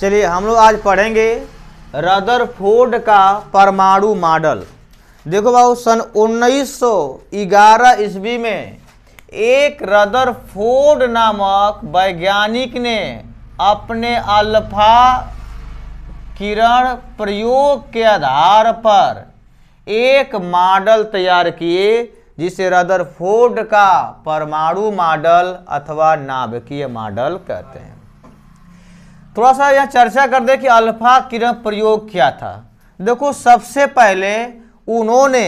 चलिए हम लोग आज पढ़ेंगे रदरफोर्ड का परमाणु मॉडल देखो बाबू सन 1911 ईस्वी में एक रदरफोर्ड नामक वैज्ञानिक ने अपने अल्फा किरण प्रयोग के आधार पर एक मॉडल तैयार किए जिसे रदरफोर्ड का परमाणु मॉडल अथवा नाभिकीय मॉडल कहते हैं थोड़ा सा यह चर्चा कर दे कि अल्फा किरण प्रयोग क्या था देखो सबसे पहले उन्होंने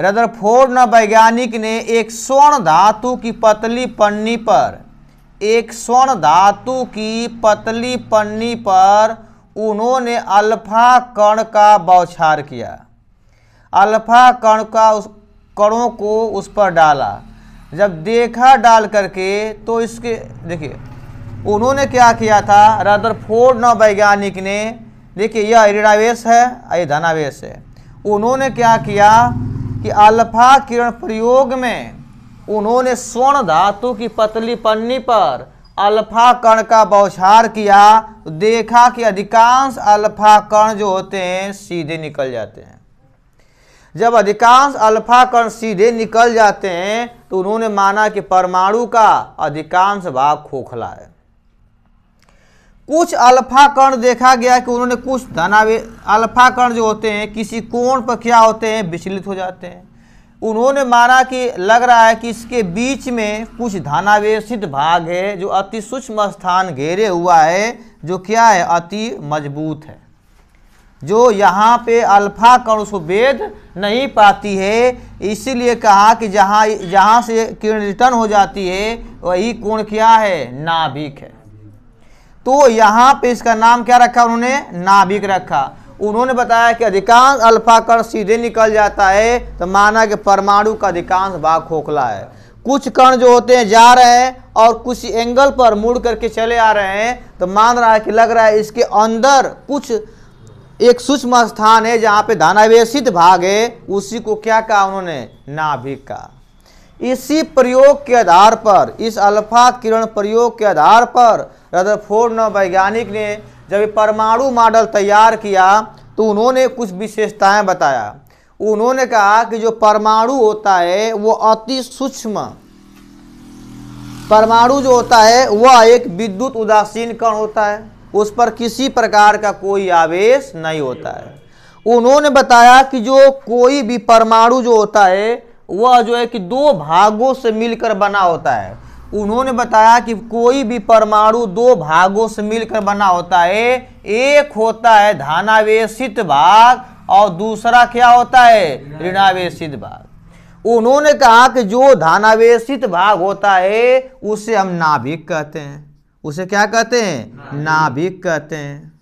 रदरफोर्ड न वैज्ञानिक ने एक स्वर्ण धातु की पतली पन्नी पर एक स्वर्ण धातु की पतली पन्नी पर उन्होंने अल्फा कण का बौछार किया अल्फा कण का उस कणों को उस पर डाला जब देखा डाल करके तो इसके देखिए उन्होंने क्या किया था फोर्ड नौ वैज्ञानिक ने देखिए यह ऋणावेश है ये धनावेश है उन्होंने क्या किया कि अल्फा किरण प्रयोग में उन्होंने स्वर्ण धातु की पतली पन्नी पर अल्फा कण का बौछार किया तो देखा कि अधिकांश अल्फा कण जो होते हैं सीधे निकल जाते हैं जब अधिकांश अल्फा कण सीधे निकल जाते हैं तो उन्होंने माना कि परमाणु का अधिकांश भाग खोखला है कुछ अल्फा कर्ण देखा गया कि उन्होंने कुछ धनावे अल्फा कर्ण जो होते हैं किसी कोण पर क्या होते हैं विचलित हो जाते हैं उन्होंने माना कि लग रहा है कि इसके बीच में कुछ धनावेशित भाग है जो अति सूक्ष्म स्थान घेरे हुआ है जो क्या है अति मजबूत है जो यहाँ पे अल्फा कर्ण उसको वेद नहीं पाती है इसीलिए कहा कि जहाँ जहाँ से किरण रिटर्न हो जाती है वही कोण क्या है नाभिक है तो यहाँ पे इसका नाम क्या रखा उन्होंने नाभिक रखा उन्होंने बताया कि अधिकांश अल्फा कण सीधे निकल जाता है तो माना कि परमाणु का अधिकांश भाग खोखला है कुछ कण जो होते हैं जा रहे हैं और कुछ एंगल पर मुड़ करके चले आ रहे हैं तो मान रहा है कि लग रहा है इसके अंदर कुछ एक सूक्ष्म स्थान है जहाँ पे धनावेशित भाग है उसी को क्या कहा उन्होंने नाभिक कहा इसी प्रयोग के आधार पर इस अल्फा किरण प्रयोग के आधार पर रदरफोर्ड न वैज्ञानिक ने जब परमाणु मॉडल तैयार किया तो उन्होंने कुछ विशेषताएं बताया उन्होंने कहा कि जो परमाणु होता है वो अति सूक्ष्म परमाणु जो होता है वह एक विद्युत उदासीन कण होता है उस पर किसी प्रकार का कोई आवेश नहीं होता है उन्होंने बताया कि जो कोई भी परमाणु जो होता है वह जो है कि दो भागों से मिलकर बना होता है उन्होंने बताया कि कोई भी परमाणु दो भागों से मिलकर बना होता है एक होता है धानावेश भाग और दूसरा क्या होता है ऋणावेशित भाग उन्होंने कहा कि जो धानावेश भाग होता है उसे हम नाभिक कहते हैं उसे क्या कहते हैं नाभिक कहते हैं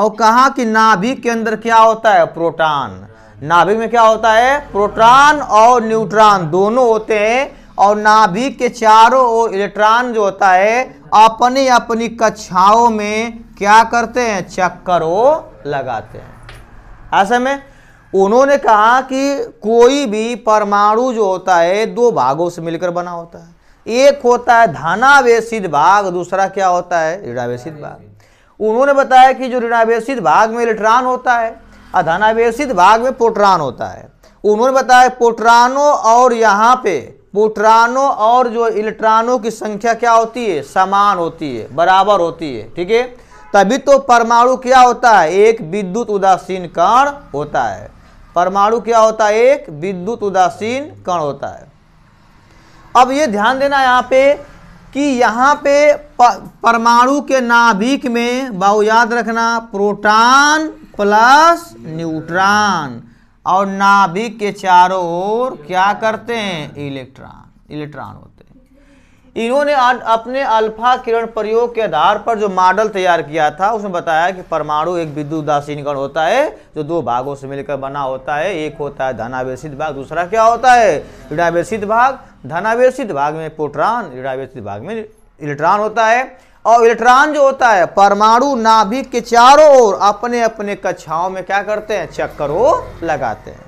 और कहा कि नाभिक के अंदर क्या होता है प्रोटॉन नाभिक में क्या होता है प्रोटॉन और न्यूट्रॉन दोनों होते हैं और नाभिक के चारों ओर इलेक्ट्रॉन जो होता है अपनी अपनी कक्षाओं में क्या करते हैं चक्कर वो लगाते हैं ऐसे में उन्होंने कहा कि कोई भी परमाणु जो होता है दो भागों से मिलकर बना होता है एक होता है धनावेश भाग दूसरा क्या होता है ऋणावेशित भाग उन्होंने बताया कि जो ऋणावेशित भाग में इलेक्ट्रॉन होता है और धनावेश भाग में पोट्रॉन होता है उन्होंने बताया पोट्रानों और यहाँ पे प्रोटॉनों और जो इलेक्ट्रॉनों की संख्या क्या होती है समान होती है बराबर होती है ठीक है तभी तो परमाणु क्या होता है एक विद्युत उदासीन कण होता है परमाणु क्या होता है एक विद्युत उदासीन कण होता है अब ये ध्यान देना यहाँ पे कि यहाँ पे परमाणु के नाभिक में बाहु याद रखना प्रोटॉन प्लस न्यूट्रॉन और नाभिक के चारों ओर क्या करते हैं इलेक्ट्रॉन इलेक्ट्रॉन होते हैं इन्होंने अपने अल्फा किरण प्रयोग के आधार पर जो मॉडल तैयार किया था उसमें बताया कि परमाणु एक विद्युत कण होता है जो दो भागों से मिलकर बना होता है एक होता है धनावेशित भाग दूसरा क्या होता है ऋणावेशित भाग धनावेशित भाग में पोट्रॉन ऋणावेशित भाग में इलेक्ट्रॉन होता है और इलेक्ट्रॉन जो होता है परमाणु नाभिक के चारों ओर अपने अपने कक्षाओं में क्या करते हैं चक्करों लगाते हैं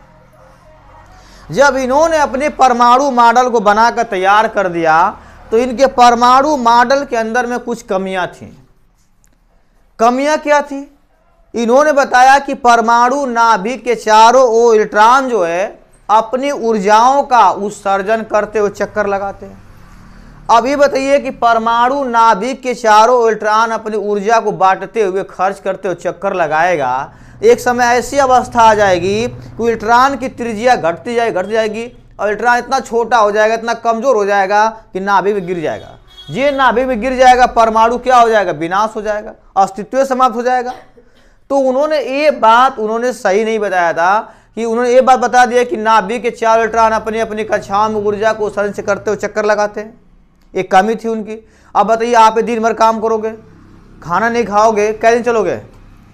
जब इन्होंने अपने परमाणु मॉडल को बनाकर तैयार कर दिया तो इनके परमाणु मॉडल के अंदर में कुछ कमियां थी कमियां क्या थी इन्होंने बताया कि परमाणु नाभिक के चारों ओर इलेक्ट्रॉन जो है अपनी ऊर्जाओं का उत्सर्जन करते हुए चक्कर लगाते हैं अभी बताइए कि परमाणु नाभिक के चारों इलेक्ट्रॉन अपनी ऊर्जा को बांटते हुए खर्च करते हुए चक्कर लगाएगा एक समय ऐसी अवस्था आ जाएगी कि इलेक्ट्रॉन की त्रिज्या घटती जाए घट जाएगी और इलेक्ट्रॉन इतना छोटा हो जाएगा इतना कमज़ोर हो जाएगा कि नाभिक में गिर जाएगा ये नाभिक में गिर जाएगा परमाणु क्या हो जाएगा विनाश हो जाएगा अस्तित्व समाप्त हो जाएगा तो उन्होंने ये बात उन्होंने सही नहीं बताया था कि उन्होंने ये बात बता दिया कि नाभिक के चार इलेक्ट्रॉन अपनी अपनी कक्षाओं में ऊर्जा को संचय करते हुए चक्कर लगाते हैं एक कमी थी उनकी अब बताइए आप दिन भर काम करोगे खाना नहीं खाओगे कै दिन चलोगे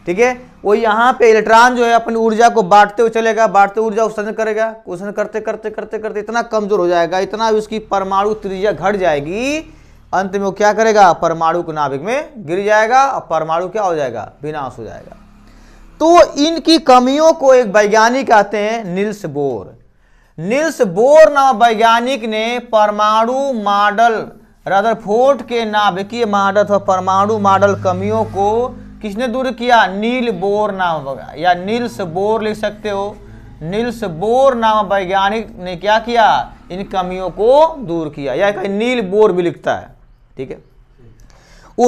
ठीक है वो यहाँ पे इलेक्ट्रॉन जो है अपनी ऊर्जा को बांटते हुए चलेगा बांटते ऊर्जा उत्सर्जन करेगा उत्सर्जन करते करते करते करते इतना कमजोर हो जाएगा इतना उसकी परमाणु त्रिज्या घट जाएगी अंत में वो क्या करेगा परमाणु के नाभिक में गिर जाएगा और परमाणु क्या हो जाएगा विनाश हो जाएगा तो इनकी कमियों को एक वैज्ञानिक कहते हैं नील्स बोर नील्स बोर नाम वैज्ञानिक ने परमाणु मॉडल रदरफोर्ड के नाभिकीय मॉडल और परमाणु मॉडल कमियों को किसने दूर किया नील बोर नाम या नील्स बोर लिख सकते हो नील्स बोर नाम वैज्ञानिक ने क्या किया इन कमियों को दूर किया या कहीं नील बोर भी लिखता है ठीक है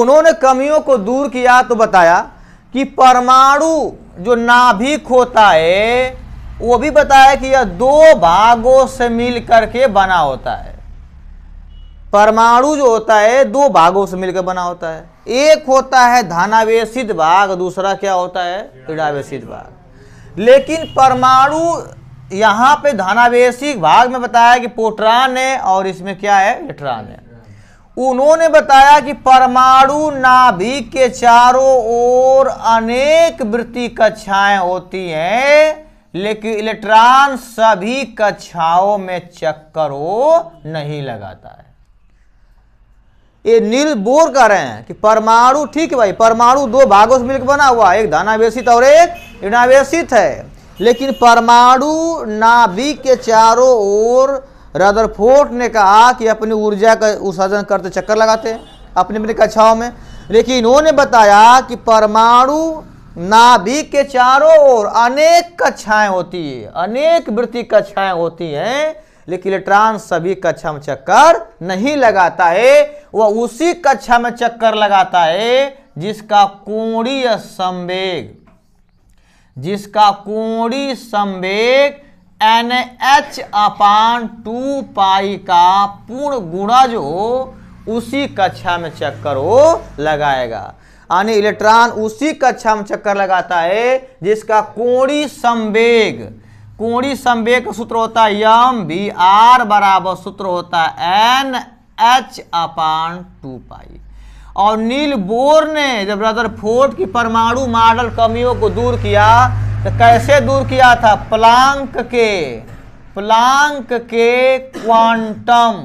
उन्होंने कमियों को दूर किया तो बताया कि परमाणु जो नाभिक होता है वो भी बताया कि यह दो भागों से मिलकर के बना होता है परमाणु जो होता है दो भागों से मिलकर बना होता है एक होता है धनावेशित भाग दूसरा क्या होता है क्रीड़ावेशित भाग लेकिन परमाणु यहाँ पे धनावेशिक भाग में बताया कि पोट्रान है और इसमें क्या है इट्रान है उन्होंने बताया कि परमाणु नाभिक के चारों ओर अनेक वृत्ति कक्षाएं होती हैं लेकिन इलेक्ट्रॉन सभी कक्षाओं में चक्करों नहीं लगाता है ये नील बोर कर रहे हैं कि परमाणु ठीक है भाई परमाणु दो भागों से मिलकर बना हुआ एक धनावेशित और एक ऋणावेशित है लेकिन परमाणु नाभि के चारों ओर रदरफोर्ट ने कहा कि अपनी ऊर्जा का उत्सर्जन करते चक्कर लगाते हैं अपनी अपनी कक्षाओं में लेकिन उन्होंने बताया कि परमाणु नाभि के चारों ओर अनेक कक्षाएं होती है अनेक वृत्ति कक्षाएं होती हैं लेकिन इलेक्ट्रॉन सभी कक्षा में चक्कर नहीं लगाता है वह उसी कक्षा में चक्कर लगाता है जिसका कोणीय संवेग जिसका कोणीय संवेग N H upon two pi का पूर्ण गुणज हो उसी कक्षा में चक्कर वो लगाएगा यानी इलेक्ट्रॉन उसी कक्षा में चक्कर लगाता है जिसका कोणी संवेग कोणी संवेग का सूत्र होता है यम बी आर बराबर सूत्र होता है N H upon two pi और नील बोर ने जब फोर्ड की परमाणु मॉडल कमियों को दूर किया तो कैसे दूर किया था प्लांक के प्लांक के क्वांटम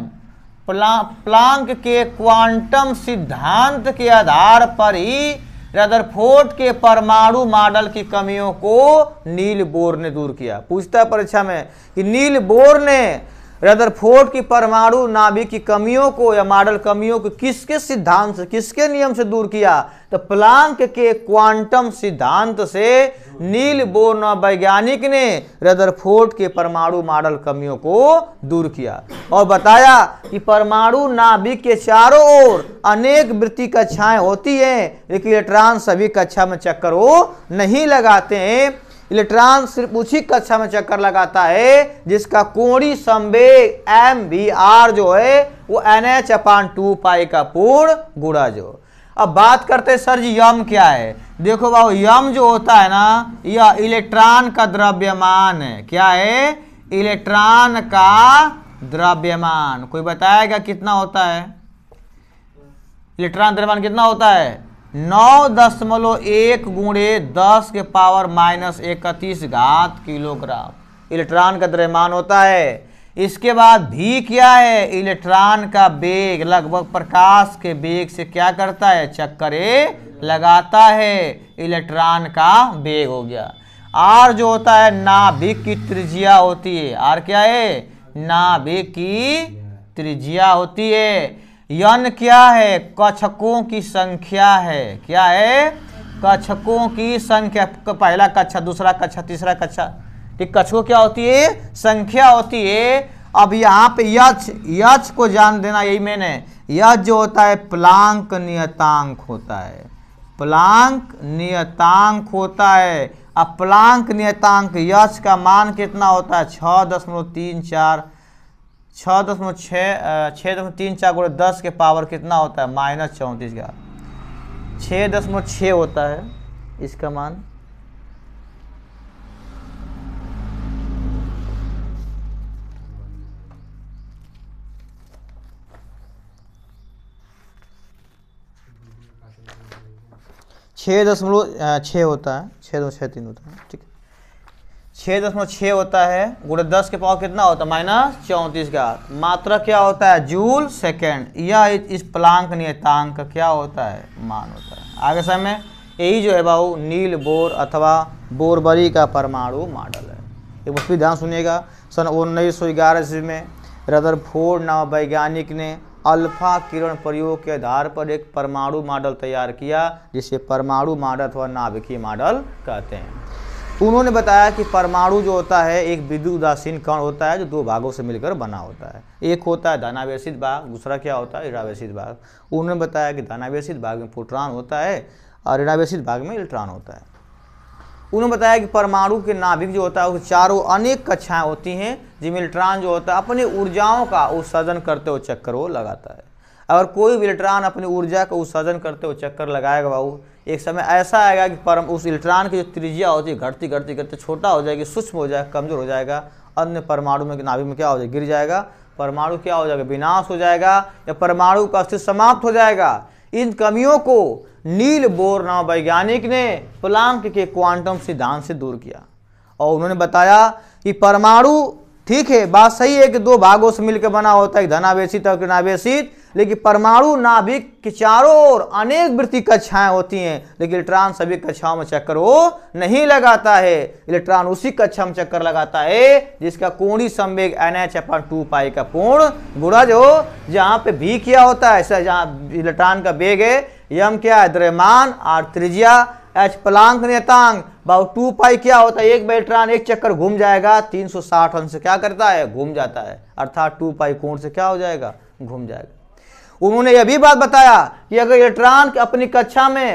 प्ला, प्लांक के क्वांटम सिद्धांत के आधार पर ही रदरफोर्ड के परमाणु मॉडल की कमियों को नील बोर ने दूर किया पूछता है परीक्षा में कि नील बोर ने रदरफोर्ड की परमाणु नाभिक की कमियों को या मॉडल कमियों को किसके सिद्धांत से किसके नियम से दूर किया तो प्लांक के क्वांटम सिद्धांत से नील बोर्न वैज्ञानिक ने रदरफोर्ड के परमाणु मॉडल कमियों को दूर किया और बताया कि परमाणु नाभिक के चारों ओर अनेक वृत्ति कक्षाएं होती हैं लेकिन इलेक्ट्रॉन सभी कक्षा में चक्कर वो नहीं लगाते हैं इलेक्ट्रॉन सिर्फ उसी कक्षा में चक्कर लगाता है जिसका कोणी संवेग एम वी आर जो है वो N H upon two pi का पूर्ण गुणा जो अब बात करते हैं सर जी यम क्या है देखो बाहु यम जो होता है ना यह इलेक्ट्रॉन का द्रव्यमान है क्या है इलेक्ट्रॉन का द्रव्यमान कोई बताएगा कितना होता है इलेक्ट्रॉन द्रव्यमान कितना होता है नौ दशमलव एक गुणे दस के पावर माइनस इकतीस घात किलोग्राम इलेक्ट्रॉन का द्रव्यमान होता है इसके बाद भी क्या है इलेक्ट्रॉन का वेग लगभग प्रकाश के वेग से क्या करता है चक्करे लगाता है इलेक्ट्रॉन का वेग हो गया आर जो होता है नाभिक की त्रिज्या होती है आर क्या है नाभिक की त्रिज्या होती है यन क्या है कछकों की संख्या है क्या है कछकों की संख्या पहला कक्षा दूसरा कक्षा तीसरा कक्षा ठीक कछकों क्या होती है संख्या होती है अब यहाँ पे यच यच को जान देना यही मैंने यच जो होता है प्लांक नियतांक होता है प्लांक नियतांक होता है अब प्लांक नियतांक यच का मान कितना होता है छः दशमलव तीन चार छः दशमलव छः छः दशमलव तीन चार गुड़े दस के पावर कितना होता है माइनस चौंतीस का छः दशमलव छः होता है इसका मान छः दशमलव छः होता है छः दशमलव छः तीन होता है ठीक है छः दशमलव छः होता है गुड़े दस के पावर कितना होता है माइनस चौंतीस का मात्रा क्या होता है जूल सेकेंड यह इस प्लांक नियतांक का क्या होता है मान होता है आगे समय यही जो है बाबू नील बोर अथवा बोरबरी का परमाणु मॉडल है एक बस भी ध्यान सुनिएगा सन उन्नीस सौ ग्यारह ईस्वी में फोर्ड नाम वैज्ञानिक ने अल्फा किरण प्रयोग के आधार पर एक परमाणु मॉडल तैयार किया जिसे परमाणु मॉडल अथवा नाभिकीय मॉडल कहते हैं उन्होंने बताया कि परमाणु जो होता है एक विद्युत उदासीन कण होता है जो दो भागों से मिलकर बना होता है एक होता है धनावेशित भाग दूसरा क्या होता है ऋणावेशित भाग उन्होंने बताया कि धनावेशित भाग में पोट्रॉन होता है और ऋणावेशित भाग में इलेक्ट्रॉन होता है उन्होंने बताया कि परमाणु के नाभिक जो होता है उसके चारों अनेक कक्षाएँ होती हैं जिनमें इलेक्ट्रॉन जो होता है अपनी ऊर्जाओं का उत्सर्जन करते हुए चक्कर वो लगाता है अगर कोई भी इलेक्ट्रॉन अपनी ऊर्जा का उत्सर्जन करते हुए चक्कर लगाएगा बाबू एक समय ऐसा आएगा कि परम उस इलेक्ट्रॉन की जो त्रिज्या होती है घटती घटती घटती छोटा हो जाएगी सूक्ष्म हो जाएगा कमज़ोर हो जाएगा अन्य परमाणु में नाभिक में क्या हो जाएगा गिर जाएगा परमाणु क्या हो जाएगा विनाश हो जाएगा या परमाणु का अस्तित्व समाप्त हो जाएगा इन कमियों को नील बोर नाम वैज्ञानिक ने प्लांक के क्वांटम सिद्धांत से दूर किया और उन्होंने बताया कि परमाणु ठीक है बात सही है कि दो भागों से मिलकर बना होता है धनावेशित और किरणावेशित लेकिन परमाणु नाभिक के चारों ओर अनेक वृत्ति कक्षाएं होती हैं लेकिन इलेक्ट्रॉन सभी कक्षाओं में चक्कर वो नहीं लगाता है इलेक्ट्रॉन उसी कक्षा में चक्कर लगाता है जिसका कोणी संवेग N H upon two pi का पूर्ण गुणज हो जहाँ पे भी किया होता है ऐसा जहाँ इलेक्ट्रॉन का वेग है यम क्या है द्रव्यमान और त्रिज्या एच प्लांक नेतांग बाउ टू पाई क्या होता है एक बेल्ट्रॉन एक चक्कर घूम जाएगा 360 अंश क्या करता है घूम जाता है अर्थात टू पाई कोण से क्या हो जाएगा घूम जाएगा उन्होंने यह भी बात बताया कि अगर इलेक्ट्रॉन अपनी कक्षा में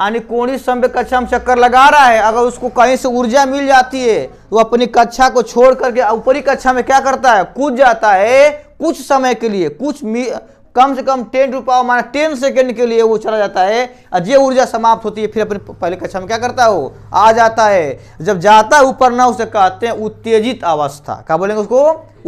यानी कोणी समय कक्षा में चक्कर लगा रहा है अगर उसको कहीं से ऊर्जा मिल जाती है तो अपनी कक्षा को छोड़ करके ऊपरी कक्षा में क्या करता है कूद जाता है कुछ समय के लिए कुछ कम से कम ten to power ten second के लिए वो चला जाता है और जो ऊर्जा समाप्त होती है फिर अपने पहले कक्षा में क्या करता है वो आ जाता है जब जाता है ऊपर ना उसे कहते हैं उत्तेजित अवस्था क्या बोलेंगे उसको